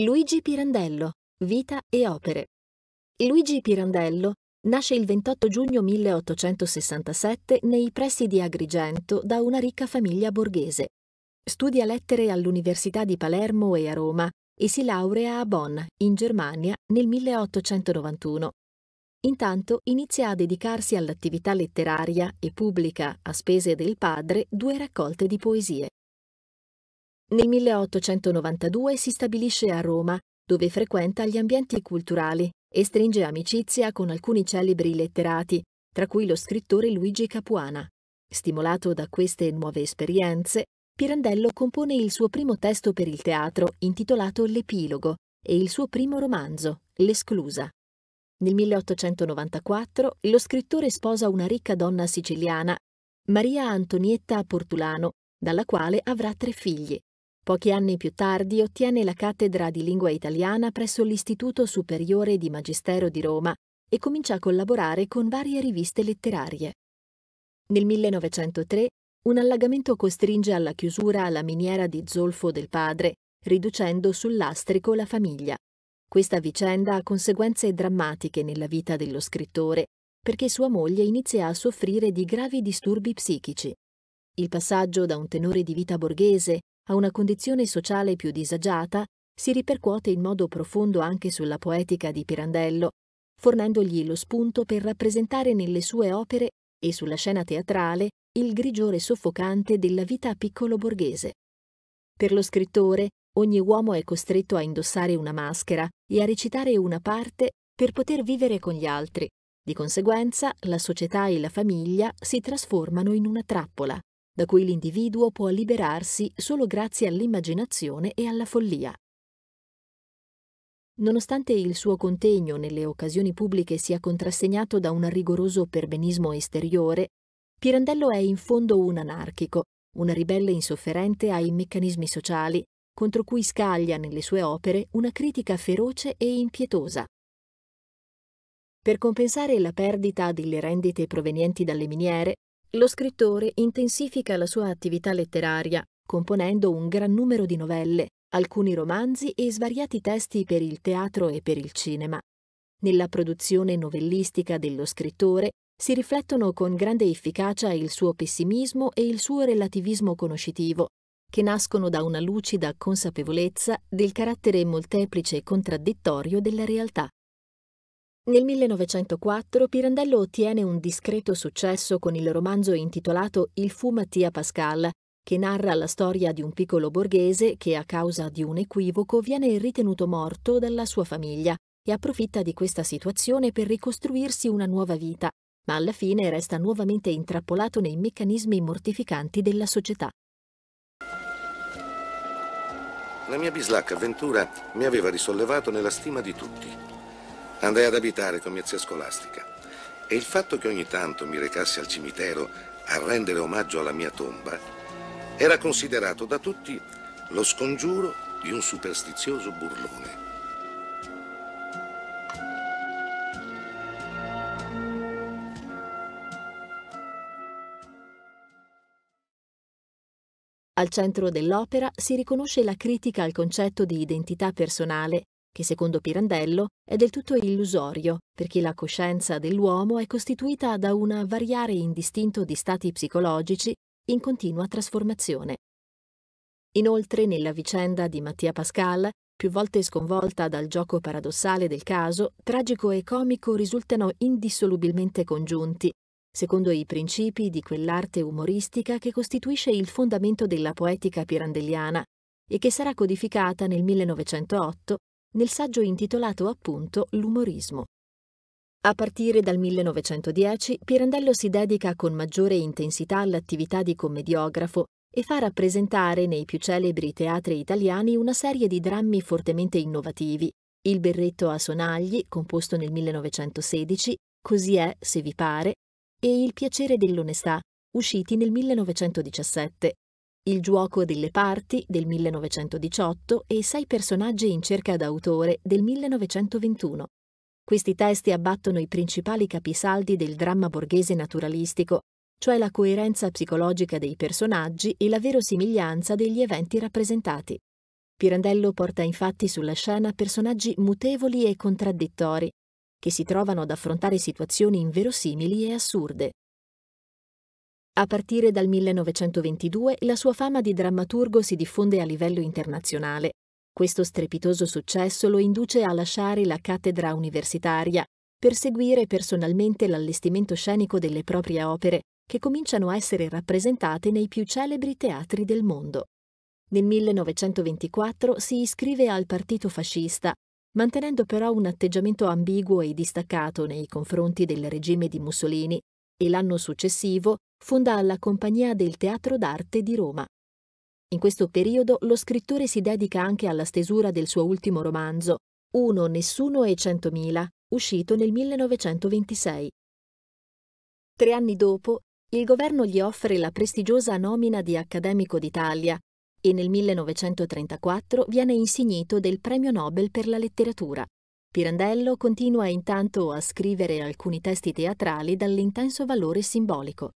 Luigi Pirandello, Vita e opere. Luigi Pirandello nasce il 28 giugno 1867 nei pressi di Agrigento da una ricca famiglia borghese. Studia lettere all'Università di Palermo e a Roma e si laurea a Bonn, in Germania, nel 1891. Intanto inizia a dedicarsi all'attività letteraria e pubblica, a spese del padre, due raccolte di poesie. Nel 1892 si stabilisce a Roma, dove frequenta gli ambienti culturali e stringe amicizia con alcuni celebri letterati, tra cui lo scrittore Luigi Capuana. Stimolato da queste nuove esperienze, Pirandello compone il suo primo testo per il teatro intitolato L'Epilogo e il suo primo romanzo, L'Esclusa. Nel 1894 lo scrittore sposa una ricca donna siciliana, Maria Antonietta Portulano, dalla quale avrà tre figli, Pochi anni più tardi ottiene la cattedra di lingua italiana presso l'Istituto Superiore di Magistero di Roma e comincia a collaborare con varie riviste letterarie. Nel 1903 un allagamento costringe alla chiusura la miniera di zolfo del padre, riducendo sul lastrico la famiglia. Questa vicenda ha conseguenze drammatiche nella vita dello scrittore, perché sua moglie inizia a soffrire di gravi disturbi psichici. Il passaggio da un tenore di vita borghese a una condizione sociale più disagiata si ripercuote in modo profondo anche sulla poetica di Pirandello, fornendogli lo spunto per rappresentare nelle sue opere e sulla scena teatrale il grigiore soffocante della vita piccolo borghese. Per lo scrittore, ogni uomo è costretto a indossare una maschera e a recitare una parte per poter vivere con gli altri. Di conseguenza, la società e la famiglia si trasformano in una trappola da cui l'individuo può liberarsi solo grazie all'immaginazione e alla follia. Nonostante il suo contegno nelle occasioni pubbliche sia contrassegnato da un rigoroso perbenismo esteriore, Pirandello è in fondo un anarchico, una ribelle insofferente ai meccanismi sociali, contro cui scaglia nelle sue opere una critica feroce e impietosa. Per compensare la perdita delle rendite provenienti dalle miniere, lo scrittore intensifica la sua attività letteraria componendo un gran numero di novelle, alcuni romanzi e svariati testi per il teatro e per il cinema. Nella produzione novellistica dello scrittore si riflettono con grande efficacia il suo pessimismo e il suo relativismo conoscitivo, che nascono da una lucida consapevolezza del carattere molteplice e contraddittorio della realtà. Nel 1904 Pirandello ottiene un discreto successo con il romanzo intitolato Il fu Mattia Pascal, che narra la storia di un piccolo borghese che a causa di un equivoco viene ritenuto morto dalla sua famiglia e approfitta di questa situazione per ricostruirsi una nuova vita, ma alla fine resta nuovamente intrappolato nei meccanismi mortificanti della società. La mia bislacca avventura mi aveva risollevato nella stima di tutti andai ad abitare con mia zia scolastica e il fatto che ogni tanto mi recassi al cimitero a rendere omaggio alla mia tomba era considerato da tutti lo scongiuro di un superstizioso burlone. Al centro dell'opera si riconosce la critica al concetto di identità personale che secondo Pirandello è del tutto illusorio, perché la coscienza dell'uomo è costituita da un variare indistinto di stati psicologici in continua trasformazione. Inoltre, nella vicenda di Mattia Pascal, più volte sconvolta dal gioco paradossale del caso, tragico e comico risultano indissolubilmente congiunti, secondo i principi di quell'arte umoristica che costituisce il fondamento della poetica pirandelliana e che sarà codificata nel 1908 nel saggio intitolato appunto L'umorismo. A partire dal 1910 Pirandello si dedica con maggiore intensità all'attività di commediografo e fa rappresentare nei più celebri teatri italiani una serie di drammi fortemente innovativi. Il berretto a sonagli, composto nel 1916, Così è, se vi pare, e Il piacere dell'onestà, usciti nel 1917, il giuoco delle parti del 1918 e Sei personaggi in cerca d'autore del 1921. Questi testi abbattono i principali capisaldi del dramma borghese naturalistico, cioè la coerenza psicologica dei personaggi e la verosimiglianza degli eventi rappresentati. Pirandello porta infatti sulla scena personaggi mutevoli e contraddittori, che si trovano ad affrontare situazioni inverosimili e assurde. A partire dal 1922 la sua fama di drammaturgo si diffonde a livello internazionale. Questo strepitoso successo lo induce a lasciare la cattedra universitaria per seguire personalmente l'allestimento scenico delle proprie opere, che cominciano a essere rappresentate nei più celebri teatri del mondo. Nel 1924 si iscrive al partito fascista, mantenendo però un atteggiamento ambiguo e distaccato nei confronti del regime di Mussolini, e l'anno successivo fonda la Compagnia del Teatro d'Arte di Roma. In questo periodo lo scrittore si dedica anche alla stesura del suo ultimo romanzo, Uno, Nessuno e Centomila, uscito nel 1926. Tre anni dopo, il governo gli offre la prestigiosa nomina di Accademico d'Italia e nel 1934 viene insignito del Premio Nobel per la letteratura. Pirandello continua intanto a scrivere alcuni testi teatrali dall'intenso valore simbolico.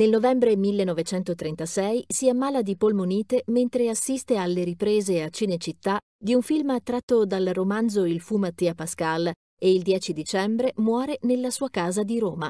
Nel novembre 1936 si ammala di polmonite mentre assiste alle riprese a Cinecittà di un film tratto dal romanzo Il fu Mattia Pascal e il 10 dicembre muore nella sua casa di Roma.